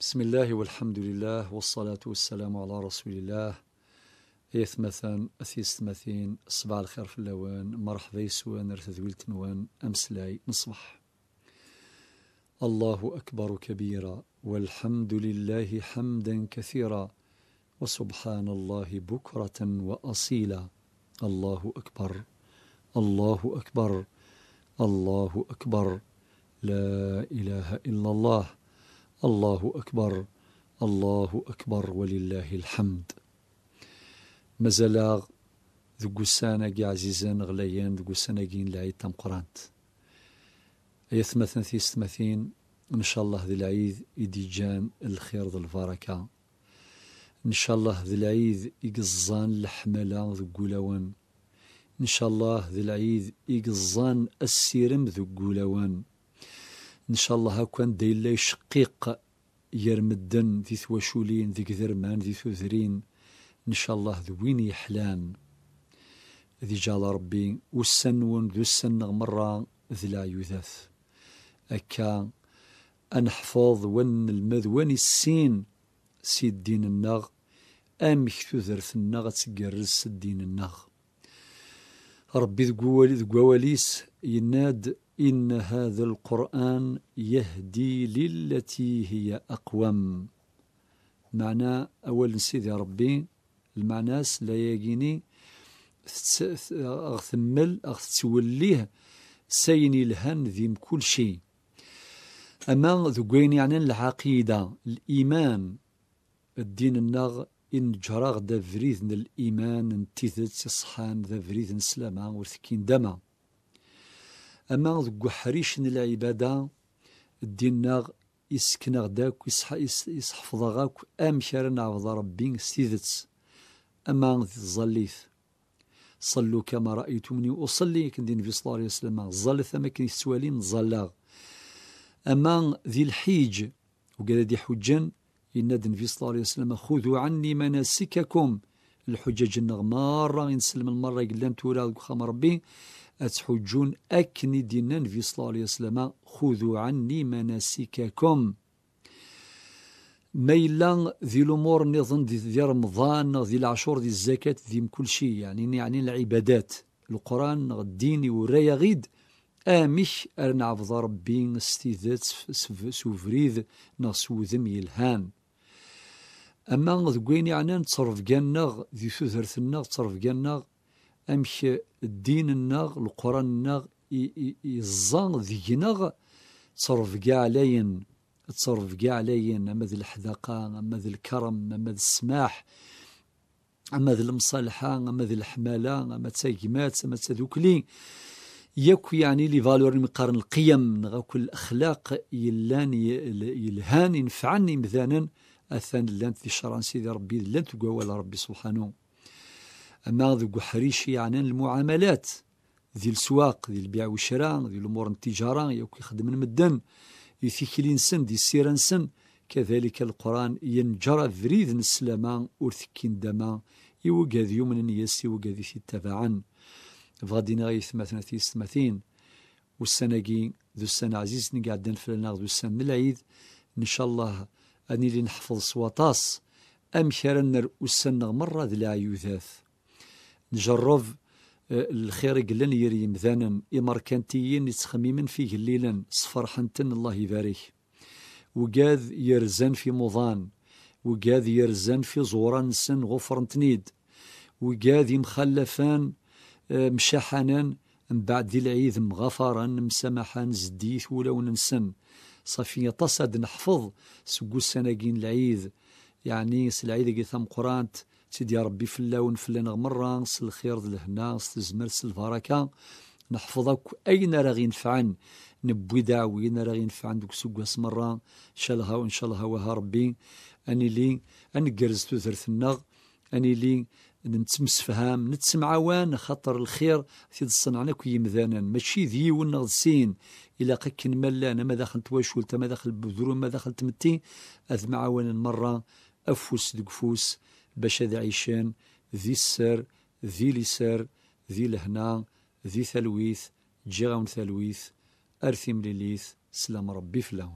بسم الله والحمد لله والصلاة والسلام على رسول الله إيث مثلا أثيست مثين صباح الخير في اللوان مرحبا يسوان ارتذويل تنوان أمسلاي نصبح الله أكبر كبيرا والحمد لله حمدا كثيرا وسبحان الله بكرة وأصيلا الله أكبر الله أكبر الله أكبر لا إله إلا الله الله أكبر الله أكبر ولله الحمد مازال ذو السانة عزيزان غليان ذو السانة العيد تام قرانت أيثمثن في ستمثين إن شاء الله ذي العيد جان الخير ذي البركة إن شاء الله ذي العيد يقزان الحملة ذو قولوان إن شاء الله ذي العيد يقزان السيرم ذو قولوان ان شاء الله هاكان دايلا يشقيق يرمدن ذي ثواشولين ذي كذرمان ذي ثوذرين ان شاء الله ذوين يحلان ذي جال ربي والسنون ذو السن مرة ذلا يذاث أكا أنحفظ ون المذوان السين سيد دين النغ أم أمك في النغ تقرس الدين النغ ربي ذقواليس يناد إن هذا القرآن يهدي للتي هي أقوم معنى أول سيدي ربي المعنى لا يجيني أغثمل أغتوليه سيني الهن ذي كل شيء أما ذوين يعني العقيدة الإيمان الدين النغ إن جراغ دافريد الإيمان نتيثت صحان دافريد سلامان ورثكين دما أما ذو حريش العبادة الدين يسكن غداك يسحفظ غاك شارع نعبد ربي سيدتس أما الظليف صلوا كما رأيتمني أصلي كندي النبي صلى الله عليه وسلم ظل ثم كن يسوالين ظلاغ أما ذي الحيج وقال دي حجا إن النبي صلى الله عليه وسلم خذوا عني مناسككم الحجاج النغمار راه نسلم المره قلنا تورا وخام ربي أتحجون اكني دينا في صلى الله عليه وسلم خذوا عني مناسككم ما إلا ذي الأمور نظن ذي, رمضان ذي العشور ذي الزكاة ذي كل شيء يعني يعني العبادات القرآن الدين ورايا غيد آمش أرنعفض ربي استيذات سوفريد نصوذم يلهان أما ذ وين يعنان تصرفقاننا ذي تذرثنا تصرفقاننا أمك القرآن القرآننا يزان ذينا لاين تصرف كاع لاين أما ذي الحذاقة أما ذي الكرم أما ذي السماح أما ذي المصالحة أما ذي الحمالة أما تساقمات أما تساذوكلي ياكو يعني لي فالور مقارن القيم نغا كل الأخلاق يلان يلهان ينفعن يمذانا أثان لانت في شرع سيدي ربي لانت قوال ربي سبحانه أما ذو حريش يعني المعاملات ذي السواق ذي البيع والشراء ذي الأمور التجارة يوك يخدم المدن يثيكلي نسن ذي السيرة نسن كذلك القرآن ينجر فريد نسلما ورثكين دما يوقاذ يومنا ذي يوقاذ تبعا غادي نغيث مثلا ثمثين والسنة ذو السنة عزيز نقعد نفلنا ذو السنة العيد إن شاء الله أني لي نحفظ سواطاس أم راه نرؤسنا مرة ذلا العيوذات نجرب آه، الخير قلن يريم ذنن إمار كانتيين يتخميمن فيه الليلا حنتن الله يبارك وقاذ يرزان في موضان وقاذ يرزان في زوران سن غفر تنيد وقاذ يمخلفان آه، مشاحنان من بعد ذي العيد مغفرا مسامحا زديث ولون نسن صافي طاس نحفظ سقو السناكين العيد يعني سلعيد كي ثم قرانت سيدي ربي فلاون فلان غمرة نص الخير لهنا نص الزمر نص البركة نحفظك أين راغي ينفعن نبوي داوين راغي ينفعن دوك سكواس مرة شالها وإن شاء الله وها ربي أني لي انكرزتو تثرث النغ أني لي نتمسفهام نتسمعوان خاطر الخير في صنعنا كي يمذانا ماشي ذي ونغسين سين إلا قكن انا ما واش ولت ما دخلت بذرون ما دخلت تمتي أذ معاون مرة أفوس دقفوس باش هذا عيشان ذي السر ذي لسر ذي لهنا ذي ثلويث جيغون ثلويث أرثي مليليث سلام ربي فلاهم